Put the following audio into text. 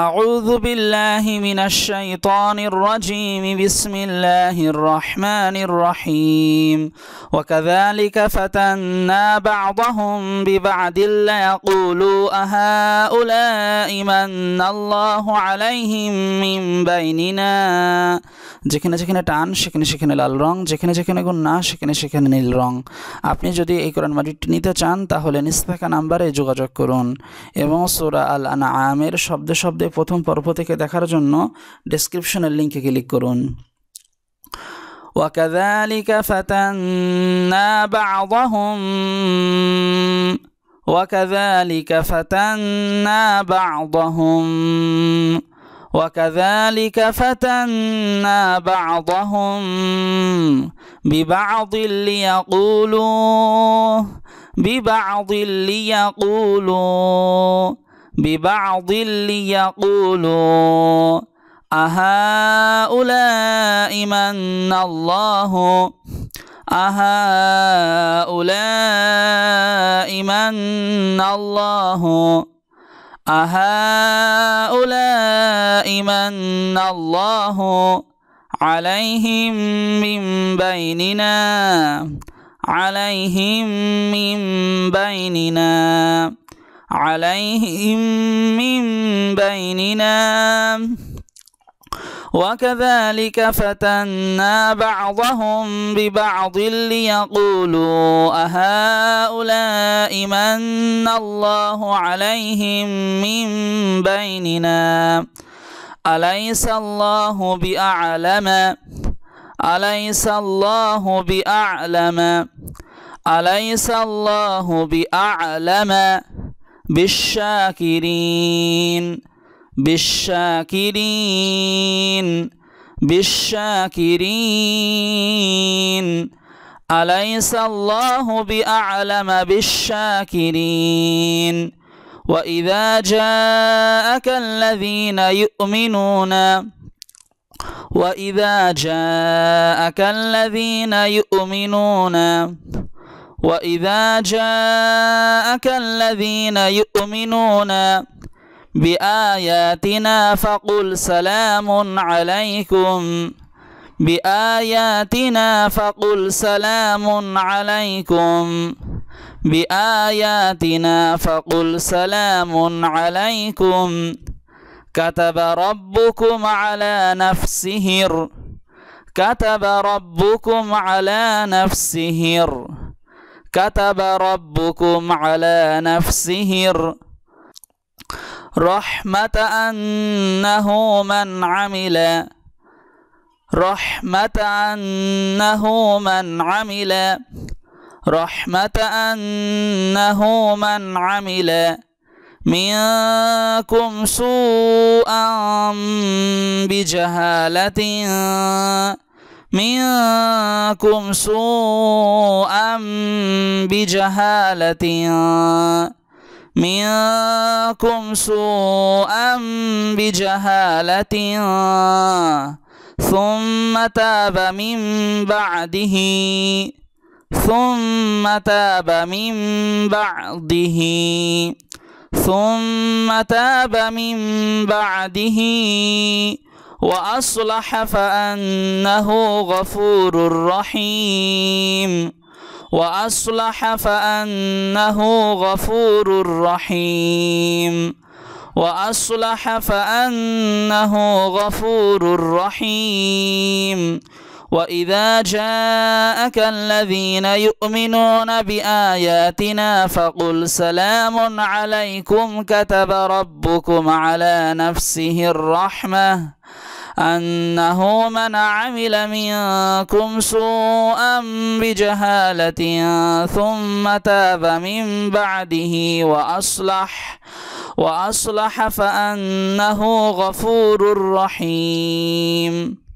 أعوذ بالله من الشيطان الرجيم بسم الله الرحمن الرحيم وكذلك فتنا بعضهم ببعض ليقولوا أهؤلاء من الله عليهم من بيننا যেখানে যেখানে টান সেখানে সেখানে লাল রং যেখানে যেখানে গুণ না সেখানে সেখানে নীল রং আপনি যদি এই কোরআন মাজিদটি নিতে চান তাহলে নিস্তাকা নাম্বারে যোগাযোগ করুন এবং সোরা আল আনা আমের শব্দে শব্দে প্রথম পর্ব থেকে দেখার জন্য ডিসক্রিপশনের লিঙ্কে ক্লিক করুন وكذلك فتنا بعضهم وكذلك فتنا بعضهم وكذلك فتنا بعضهم ببعض ليقولوا ببعض ليقولوا ببعض ليقولوا أهؤلاء من الله أهؤلاء من الله أهؤلاء من الله عليهم من بيننا عليهم من بيننا عليهم من بيننا وكذلك فتنا بعضهم ببعض ليقولوا أهؤلاء من الله عليهم من بيننا أليس الله بأعلم أليس الله بأعلم أليس الله بأعلم بالشاكرين بالشاكرين بالشاكرين أليس الله بأعلم بالشاكرين وإذا جاءك الذين يؤمنون وإذا جاءك الذين يؤمنون وإذا جاءك الذين يؤمنون بآياتنا فقل سلام عليكم بآياتنا فقل سلام عليكم بآياتنا فقل سلام عليكم كتب ربكم على نفسه كتب ربكم على نفسه كتب ربكم على نفسه رحمة أنه من عمل رحمة أنه من عمل رحمة أنه من عمل منكم سوءا بجهالة منكم سوءا بجهالة منكم سوءا بجهالة ثم تاب من بعده ثم تاب من بعده ثم تاب من بعده وأصلح فأنه غفور رحيم وأصلح فأنه غفور رحيم وأصلح فأنه غفور رحيم وإذا جاءك الذين يؤمنون بآياتنا فقل سلام عليكم كتب ربكم على نفسه الرحمه أنه من عمل منكم سوءا بجهالة ثم تاب من بعده وأصلح وأصلح فأنه غفور رحيم